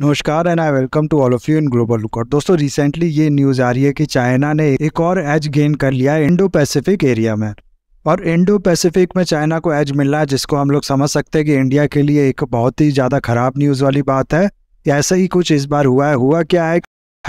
नमस्कार and I welcome to all of you in Global Lookout दोस्तों recently ये news आ रही है कि चाइना ने एक और एज गेन कर लिया है इंडो पैसिफिक एरिया में और इंडो पैसिफिक में चाइना को एज मिल रहा है जिसको हम लोग समझ सकते हैं कि इंडिया के लिए एक बहुत ही ज़्यादा ख़राब न्यूज़ वाली बात है ऐसा ही कुछ इस बार हुआ है हुआ क्या है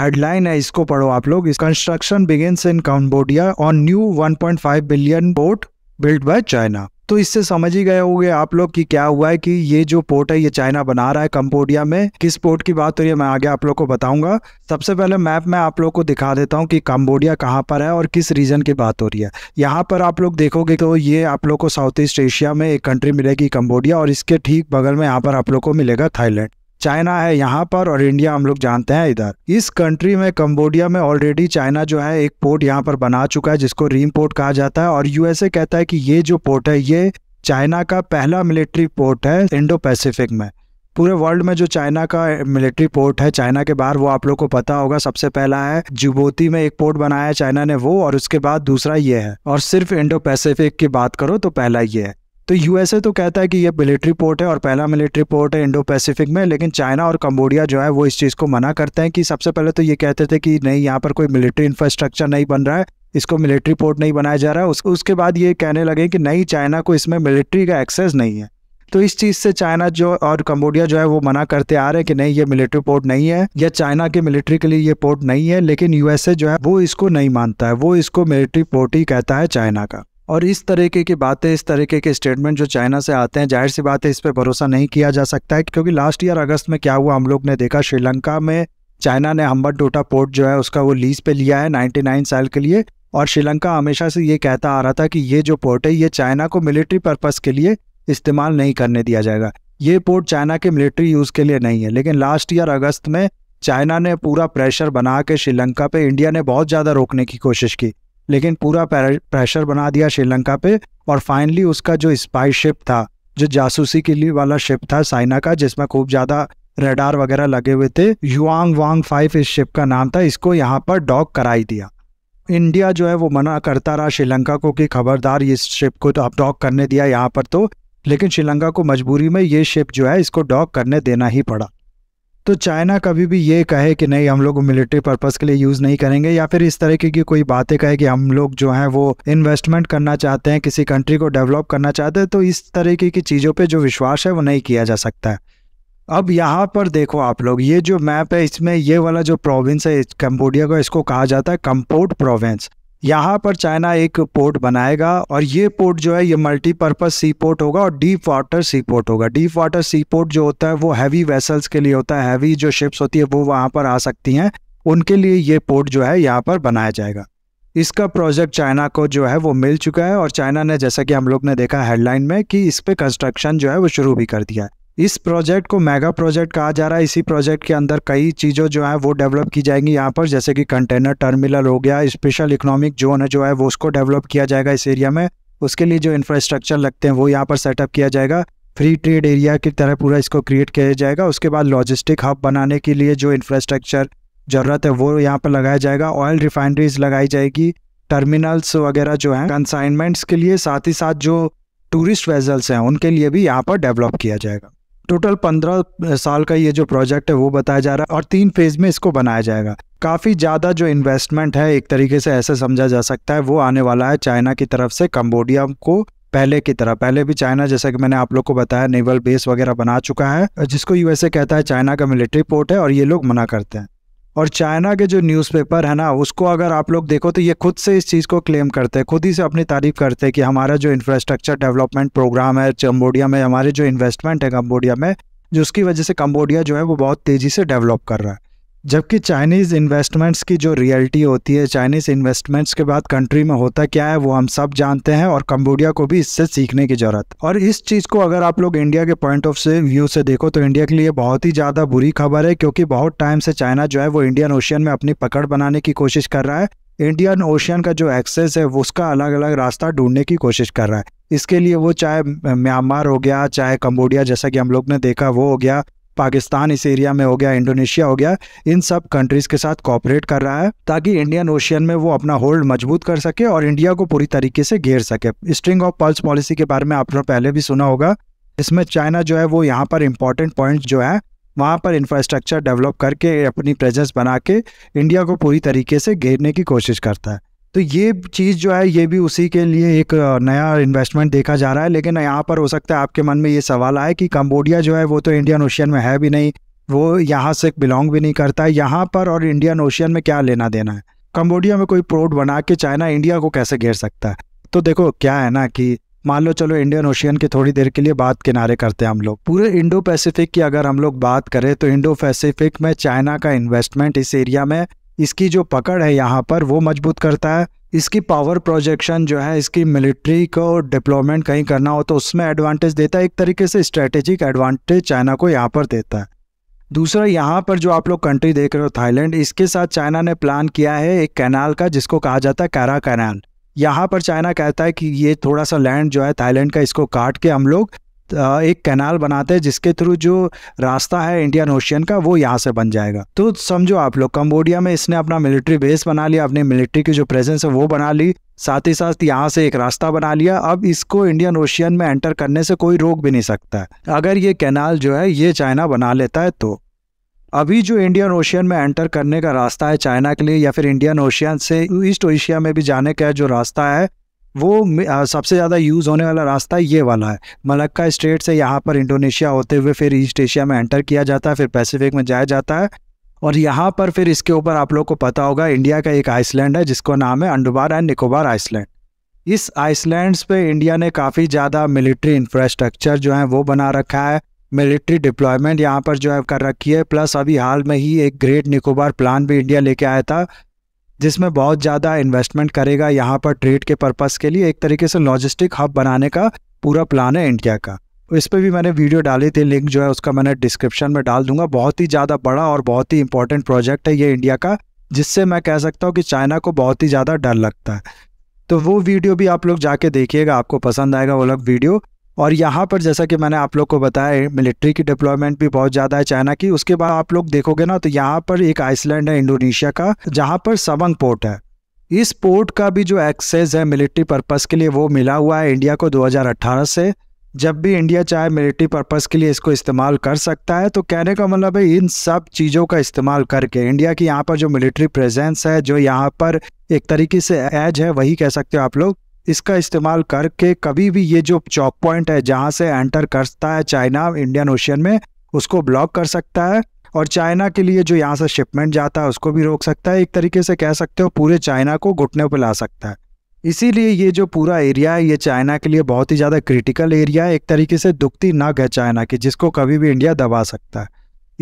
हेडलाइन है इसको पढ़ो आप लोग इस construction begins in Cambodia on new one billion boat build by China तो इससे समझ ही गए होंगे आप लोग कि क्या हुआ है कि ये जो पोर्ट है ये चाइना बना रहा है कम्बोडिया में किस पोर्ट की बात हो रही है मैं आगे आप लोग को बताऊंगा सबसे पहले मैप में आप लोग को दिखा देता हूँ कि कंबोडिया कहाँ पर है और किस रीजन की बात हो रही है यहाँ पर आप लोग देखोगे तो ये आप लोग को साउथ ईस्ट एशिया में एक कंट्री मिलेगी कंबोडिया और इसके ठीक बगल में यहाँ पर आप लोग को मिलेगा थाईलैंड चाइना है यहाँ पर और इंडिया हम लोग जानते हैं इधर इस कंट्री में कंबोडिया में ऑलरेडी चाइना जो है एक पोर्ट यहाँ पर बना चुका है जिसको रीम पोर्ट कहा जाता है और यूएसए कहता है कि ये जो पोर्ट है ये चाइना का पहला मिलिट्री पोर्ट है इंडो पैसिफिक में पूरे वर्ल्ड में जो चाइना का मिलिट्री पोर्ट है चाइना के बाहर वो आप लोग को पता होगा सबसे पहला है जुबोती में एक पोर्ट बनाया है चाइना ने वो और उसके बाद दूसरा ये है और सिर्फ इंडो पैसिफिक की बात करो तो पहला ये है तो यूएसए तो कहता है कि ये मिलिट्री पोर्ट है और पहला मिलिट्री पोर्ट है इंडो पैसिफिक में लेकिन चाइना और कम्बोडिया जो है वो इस चीज़ को मना करते हैं कि सबसे पहले तो ये कहते थे कि नहीं यहाँ पर कोई मिलिट्री इंफ्रास्ट्रक्चर नहीं बन रहा है इसको मिलिट्री पोर्ट नहीं बनाया जा रहा है उस, उसके बाद ये कहने लगे कि नहीं चाइना को इसमें मिलिट्री का एक्सेस नहीं है तो इस चीज़ से चाइना जो और कम्बोडिया जो है वो मना करते आ रहे हैं कि नहीं ये मिलिट्री पोर्ट नहीं है या चाइना के मिलिट्री के लिए ये पोर्ट नहीं है लेकिन यूएसए जो है वो इसको नहीं मानता है वो इसको मिलिट्री पोर्ट ही कहता है चाइना का और इस तरीके की बातें इस तरीके के स्टेटमेंट जो चाइना से आते हैं जाहिर सी बात है इस पर भरोसा नहीं किया जा सकता है क्योंकि लास्ट ईयर अगस्त में क्या हुआ हम लोग ने देखा श्रीलंका में चाइना ने हम्बर डोटा पोर्ट जो है उसका वो लीज पे लिया है नाइन्टी साल के लिए और श्रीलंका हमेशा से ये कहता आ रहा था कि ये जो पोर्ट है ये चाइना को मिलिट्री पर्पज़ के लिए इस्तेमाल नहीं करने दिया जाएगा ये पोर्ट चाइना के मिलिट्री यूज़ के लिए नहीं है लेकिन लास्ट ईयर अगस्त में चाइना ने पूरा प्रेशर बना के श्रीलंका पे इंडिया ने बहुत ज़्यादा रोकने की कोशिश की लेकिन पूरा प्रेशर बना दिया श्रीलंका पे और फाइनली उसका जो स्पाई शिप था जो जासूसी के लिए वाला शिप था साइना का जिसमें खूब ज़्यादा रेडार वगैरह लगे हुए थे युआंग वांग फाइव इस शिप का नाम था इसको यहाँ पर डॉक कराई दिया इंडिया जो है वो मना करता रहा श्रीलंका को कि खबरदार इस शिप को तो आप डॉक करने दिया यहाँ पर तो लेकिन श्रीलंका को मजबूरी में ये शिप जो है इसको डॉक करने देना ही पड़ा तो चाइना कभी भी ये कहे कि नहीं हम लोग मिलिट्री पर्पज़ के लिए यूज़ नहीं करेंगे या फिर इस तरीके की कोई बातें कहे कि हम लोग जो है वो इन्वेस्टमेंट करना चाहते हैं किसी कंट्री को डेवलप करना चाहते हैं तो इस तरीके की चीज़ों पे जो विश्वास है वो नहीं किया जा सकता है अब यहाँ पर देखो आप लोग ये जो मैप है इसमें ये वाला जो प्रोविंस है कम्बोडिया का इसको कहा जाता है कम्पोर्ट प्रोविंस यहाँ पर चाइना एक पोर्ट बनाएगा और ये पोर्ट जो है ये मल्टीपर्पज़ सी पोर्ट होगा और डीप वाटर सी पोर्ट होगा डीप वाटर सी पोर्ट जो होता है वो हैवी वेसल्स के लिए होता है हैवी जो शिप्स होती है वो वहाँ पर आ सकती हैं उनके लिए ये पोर्ट जो है यहाँ पर बनाया जाएगा इसका प्रोजेक्ट चाइना को जो है वो मिल चुका है और चाइना ने जैसा कि हम लोग ने देखा हेडलाइन में कि इस पर कंस्ट्रक्शन जो है वो शुरू भी कर दिया है इस प्रोजेक्ट को मेगा प्रोजेक्ट कहा जा रहा है इसी प्रोजेक्ट के अंदर कई चीज़ों जो है वो डेवलप की जाएंगी यहाँ पर जैसे कि कंटेनर टर्मिनल हो गया स्पेशल इकोनॉमिक जोन है जो है वो उसको डेवलप किया जाएगा इस एरिया में उसके लिए जो इंफ्रास्ट्रक्चर लगते हैं वो यहाँ पर सेटअप किया जाएगा फ्री ट्रेड एरिया की तरह पूरा इसको क्रिएट किया जाएगा उसके बाद लॉजिस्टिक हब बनाने के लिए जो इंफ्रास्ट्रक्चर ज़रूरत है वो यहाँ पर लगाया जाएगा ऑयल रिफाइनरीज लगाई जाएगी टर्मिनल्स वगैरह जो हैं कंसाइनमेंट्स के लिए साथ ही साथ जो टूरिस्ट वेजल्स हैं उनके लिए भी यहाँ पर डेवलप किया जाएगा टोटल पंद्रह साल का ये जो प्रोजेक्ट है वो बताया जा रहा है और तीन फेज में इसको बनाया जाएगा काफ़ी ज़्यादा जो इन्वेस्टमेंट है एक तरीके से ऐसे समझा जा सकता है वो आने वाला है चाइना की तरफ से कम्बोडिया को पहले की तरह पहले भी चाइना जैसा कि मैंने आप लोग को बताया नेवल बेस वगैरह बना चुका है जिसको यूएसए कहता है चाइना का मिलिट्री पोर्ट है और ये लोग मना करते हैं और चाइना के जो न्यूज़पेपर है ना उसको अगर आप लोग देखो तो ये खुद से इस चीज़ को क्लेम करते हैं खुद ही से अपनी तारीफ करते हैं कि हमारा जो इंफ्रास्ट्रक्चर डेवलपमेंट प्रोग्राम है कम्बोडिया में हमारे जो इन्वेस्टमेंट है कम्बोडिया में जिसकी वजह से कम्बोडिया जो है वो बहुत तेज़ी से डेवलप कर रहा है जबकि चाइनीज़ इन्वेस्टमेंट्स की जो रियलिटी होती है चाइनीज़ इन्वेस्टमेंट्स के बाद कंट्री में होता क्या है वो हम सब जानते हैं और कम्बोडिया को भी इससे सीखने की ज़रूरत और इस चीज़ को अगर आप लोग इंडिया के पॉइंट ऑफ से व्यू से देखो तो इंडिया के लिए बहुत ही ज़्यादा बुरी खबर है क्योंकि बहुत टाइम से चाइना जो है वो इंडियन ओशियन में अपनी पकड़ बनाने की कोशिश कर रहा है इंडियन ओशियन का जो एक्सेस है उसका अलग अलग रास्ता ढूंढने की कोशिश कर रहा है इसके लिए वो चाहे म्यांमार हो गया चाहे कम्बोडिया जैसा कि हम लोग ने देखा वो हो गया पाकिस्तान इस एरिया में हो गया इंडोनेशिया हो गया इन सब कंट्रीज़ के साथ कॉपरेट कर रहा है ताकि इंडियन ओशियन में वो अपना होल्ड मजबूत कर सके और इंडिया को पूरी तरीके से घेर सके स्ट्रिंग ऑफ पल्स पॉलिसी के बारे में आपने पहले भी सुना होगा इसमें चाइना जो है वो यहाँ पर इंपॉर्टेंट पॉइंट जो है वहाँ पर इंफ्रास्ट्रक्चर डेवलप करके अपनी प्रेजेंस बना के इंडिया को पूरी तरीके से घेरने की कोशिश करता है तो ये चीज़ जो है ये भी उसी के लिए एक नया इन्वेस्टमेंट देखा जा रहा है लेकिन यहाँ पर हो सकता है आपके मन में ये सवाल आए कि कम्बोडिया जो है वो तो इंडियन ओशियन में है भी नहीं वो यहाँ से बिलोंग भी नहीं करता है यहाँ पर और इंडियन ओशियन में क्या लेना देना है कम्बोडिया में कोई पोर्ट बना के चाइना इंडिया को कैसे घेर सकता है तो देखो क्या है ना कि मान लो चलो इंडियन ओशियन के थोड़ी देर के लिए बात किनारे करते हैं हम लोग पूरे इंडो पैसिफिक की अगर हम लोग बात करें तो इंडो पैसिफिक में चाइना का इन्वेस्टमेंट इस एरिया में इसकी जो पकड़ है यहाँ पर वो मजबूत करता है इसकी पावर प्रोजेक्शन जो है इसकी मिलिट्री को डिप्लॉयमेंट कहीं करना हो तो उसमें एडवांटेज देता है एक तरीके से स्ट्रेटेजिक एडवांटेज चाइना को यहाँ पर देता है दूसरा यहाँ पर जो आप लोग कंट्री देख रहे हो थाईलैंड इसके साथ चाइना ने प्लान किया है एक कैनाल का जिसको कहा जाता है कैरा कैनाल यहाँ पर चाइना कहता है कि ये थोड़ा सा लैंड जो है थाईलैंड का इसको काट के हम लोग एक कैनाल बनाते हैं जिसके थ्रू जो रास्ता है इंडियन ओशियन का वो यहाँ से बन जाएगा तो समझो आप लोग कम्बोडिया में इसने अपना मिलिट्री बेस बना लिया अपनी मिलिट्री की जो प्रेजेंस है वो बना ली साथ ही साथ यहाँ से एक रास्ता बना लिया अब इसको इंडियन ओशियन में एंटर करने से कोई रोक भी नहीं सकता है अगर ये कैनाल जो है ये चाइना बना लेता है तो अभी जो इंडियन ओशियन में एंटर करने का रास्ता है चाइना के लिए या फिर इंडियन ओशियन से ईस्ट एशिया में भी जाने का जो रास्ता है वो सबसे ज़्यादा यूज़ होने वाला रास्ता ये वाला है मलक्का स्ट्रेट से यहाँ पर इंडोनेशिया होते हुए फिर ईस्ट एशिया में एंटर किया जाता है फिर पैसिफिक में जाया जाता है और यहाँ पर फिर इसके ऊपर आप लोग को पता होगा इंडिया का एक आइसलैंड है जिसको नाम है अंडोबार एंड निकोबार आइसलैंड इस आइसलैंड्स पे इंडिया ने काफ़ी ज़्यादा मिलिट्री इंफ्रास्ट्रक्चर जो है वो बना रखा है मिलिट्री डिप्लॉयमेंट यहाँ पर जो है कर रखी है प्लस अभी हाल में ही एक ग्रेट निकोबार प्लान भी इंडिया लेके आया था जिसमें बहुत ज़्यादा इन्वेस्टमेंट करेगा यहाँ पर ट्रेड के पर्पज़ के लिए एक तरीके से लॉजिस्टिक हब बनाने का पूरा प्लान है इंडिया का इस पर भी मैंने वीडियो डाली थी लिंक जो है उसका मैंने डिस्क्रिप्शन में डाल दूंगा बहुत ही ज़्यादा बड़ा और बहुत ही इंपॉर्टेंट प्रोजेक्ट है ये इंडिया का जिससे मैं कह सकता हूँ कि चाइना को बहुत ही ज़्यादा डर लगता है तो वो वीडियो भी आप लोग जाके देखिएगा आपको पसंद आएगा वो लोग वीडियो और यहाँ पर जैसा कि मैंने आप लोग को बताया मिलिट्री की डिप्लॉयमेंट भी बहुत ज़्यादा है चाइना की उसके बाद आप लोग देखोगे ना तो यहाँ पर एक आइसलैंड है इंडोनेशिया का जहाँ पर सबंग पोर्ट है इस पोर्ट का भी जो एक्सेस है मिलिट्री पर्पज़ के लिए वो मिला हुआ है इंडिया को 2018 से जब भी इंडिया चाहे मिलिट्री पर्पज़ के लिए इसको इस्तेमाल कर सकता है तो कहने का मतलब है इन सब चीज़ों का इस्तेमाल करके इंडिया की यहाँ पर जो मिलिट्री प्रेजेंस है जो यहाँ पर एक तरीके से एज है वही कह सकते हो आप लोग इसका इस्तेमाल करके कभी भी ये जो चौक पॉइंट है जहाँ से एंटर करता है चाइना इंडियन ओशियन में उसको ब्लॉक कर सकता है और चाइना के लिए जो यहाँ से शिपमेंट जाता है उसको भी रोक सकता है एक तरीके से कह सकते हो पूरे चाइना को घुटने पर ला सकता है इसीलिए ये जो पूरा एरिया है ये चाइना के लिए बहुत ही ज़्यादा क्रिटिकल एरिया है एक तरीके से दुखती नग है चाइना की जिसको कभी भी इंडिया दबा सकता है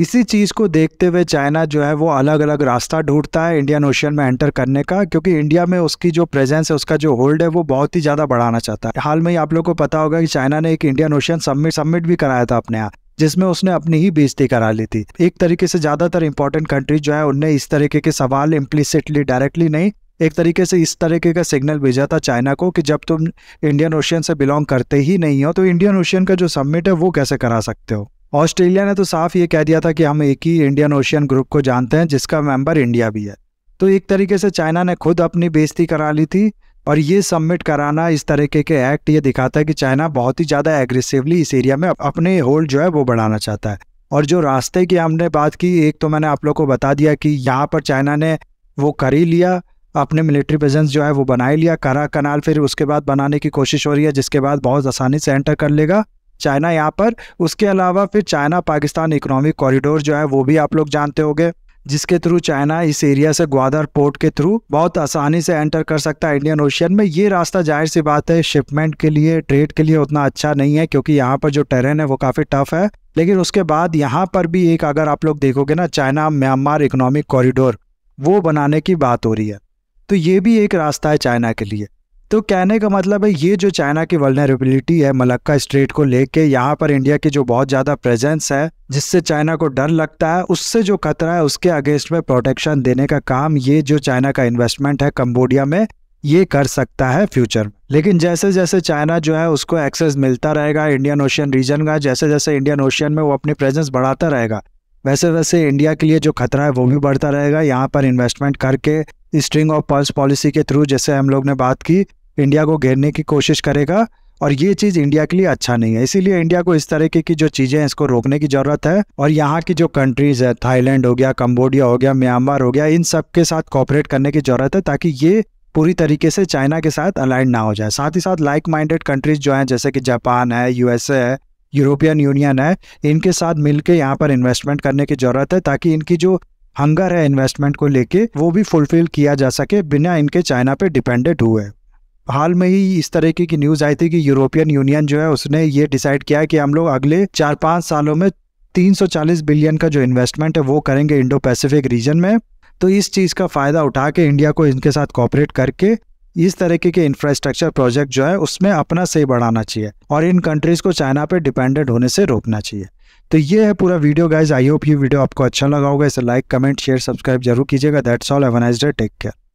इसी चीज़ को देखते हुए चाइना जो है वो अलग अलग रास्ता ढूंढता है इंडियन ओशियन में एंटर करने का क्योंकि इंडिया में उसकी जो प्रेजेंस है उसका जो होल्ड है वो बहुत ही ज़्यादा बढ़ाना चाहता है हाल में ही आप लोग को पता होगा कि चाइना ने एक इंडियन ओशियन सबमिट सबमिट भी कराया था अपने यहाँ जिसमें उसने अपनी ही बेजती करा ली थी एक तरीके से ज़्यादातर इंपॉर्टेंट कंट्रीज जो है उनने इस तरीके के सवाल इम्प्लिसिटली डायरेक्टली नहीं एक तरीके से इस तरीके का सिग्नल भेजा था चाइना को कि जब तुम इंडियन ओशियन से बिलोंग करते ही नहीं हो तो इंडियन ओशियन का जो सबमिट है वो कैसे करा सकते हो ऑस्ट्रेलिया ने तो साफ ये कह दिया था कि हम एक ही इंडियन ओशियन ग्रुप को जानते हैं जिसका मेंबर इंडिया भी है तो एक तरीके से चाइना ने खुद अपनी बेजती करा ली थी और ये सबमिट कराना इस तरीके के एक्ट ये दिखाता है कि चाइना बहुत ही ज़्यादा एग्रेसिवली इस एरिया में अपने होल्ड जो है वो बढ़ाना चाहता है और जो रास्ते की हमने बात की एक तो मैंने आप लोग को बता दिया कि यहाँ पर चाइना ने वो कर ही लिया अपने मिलिट्री प्रेजेंस जो है वो बना ही लिया करा कनाल फिर उसके बाद बनाने की कोशिश हो रही है जिसके बाद बहुत आसानी से एंटर कर लेगा चाइना यहाँ पर उसके अलावा फिर चाइना पाकिस्तान इकोनॉमिक कॉरिडोर जो है वो भी आप लोग जानते होंगे जिसके थ्रू चाइना इस एरिया से ग्वादर पोर्ट के थ्रू बहुत आसानी से एंटर कर सकता है इंडियन ओशियन में ये रास्ता जाहिर सी बात है शिपमेंट के लिए ट्रेड के लिए उतना अच्छा नहीं है क्योंकि यहाँ पर जो टेरेन है वो काफ़ी टफ है लेकिन उसके बाद यहाँ पर भी एक अगर आप लोग देखोगे ना चाइना म्यांमार इकोनॉमिक कॉरिडोर वो बनाने की बात हो रही है तो ये भी एक रास्ता है चाइना के लिए तो कहने का मतलब है ये जो चाइना की वलनरेबिलिटी है मलक्का स्ट्रेट को लेके यहाँ पर इंडिया की जो बहुत ज़्यादा प्रेजेंस है जिससे चाइना को डर लगता है उससे जो खतरा है उसके अगेंस्ट में प्रोटेक्शन देने का काम ये जो चाइना का इन्वेस्टमेंट है कम्बोडिया में ये कर सकता है फ्यूचर में लेकिन जैसे जैसे चाइना जो है उसको एक्सेस मिलता रहेगा इंडियन ओशियन रीजन का जैसे जैसे इंडियन ओशियन में वो अपनी प्रेजेंस बढ़ाता रहेगा वैसे वैसे इंडिया के लिए जो खतरा है वो भी बढ़ता रहेगा यहाँ पर इन्वेस्टमेंट करके स्ट्रिंग ऑफ पल्स पॉलिसी के थ्रू जैसे हम लोग ने बात की इंडिया को घेरने की कोशिश करेगा और ये चीज़ इंडिया के लिए अच्छा नहीं है इसीलिए इंडिया को इस तरीके की जो चीज़ें हैं इसको रोकने की ज़रूरत है और यहाँ की जो कंट्रीज़ है थाईलैंड हो गया कम्बोडिया हो गया म्यांमार हो गया इन सब के साथ कॉपरेट करने की ज़रूरत है ताकि ये पूरी तरीके से चाइना के साथ अलाइन ना हो जाए साथ ही साथ लाइक माइंडेड कंट्रीज जो हैं जैसे कि जापान है यूएसए है यूरोपियन यूनियन है इनके साथ मिलकर यहाँ पर इन्वेस्टमेंट करने की ज़रूरत है ताकि इनकी जो हंगर है इन्वेस्टमेंट को लेके वो भी फुलफिल किया जा सके बिना इनके चाइना पे डिपेंडेंट हुए हाल में ही इस तरीके की न्यूज़ आई थी कि यूरोपियन यूनियन जो है उसने ये डिसाइड किया कि हम लोग अगले चार पांच सालों में 340 बिलियन का जो इन्वेस्टमेंट है वो करेंगे इंडो पैसिफिक रीजन में तो इस चीज़ का फ़ायदा उठा के इंडिया को इनके साथ कॉपरेट करके इस तरीके के इंफ्रास्ट्रक्चर प्रोजेक्ट जो है उसमें अपना से बढ़ाना चाहिए और इन कंट्रीज़ को चाइना पे डिपेंडेंट होने से रोकना चाहिए तो ये है पूरा वीडियो गाइज आई होप ये वीडियो आपको अच्छा लगा होगा इसे लाइक कमेंट शेयर सब्सक्राइब जरूर कीजिएगा that's all have a nice day take care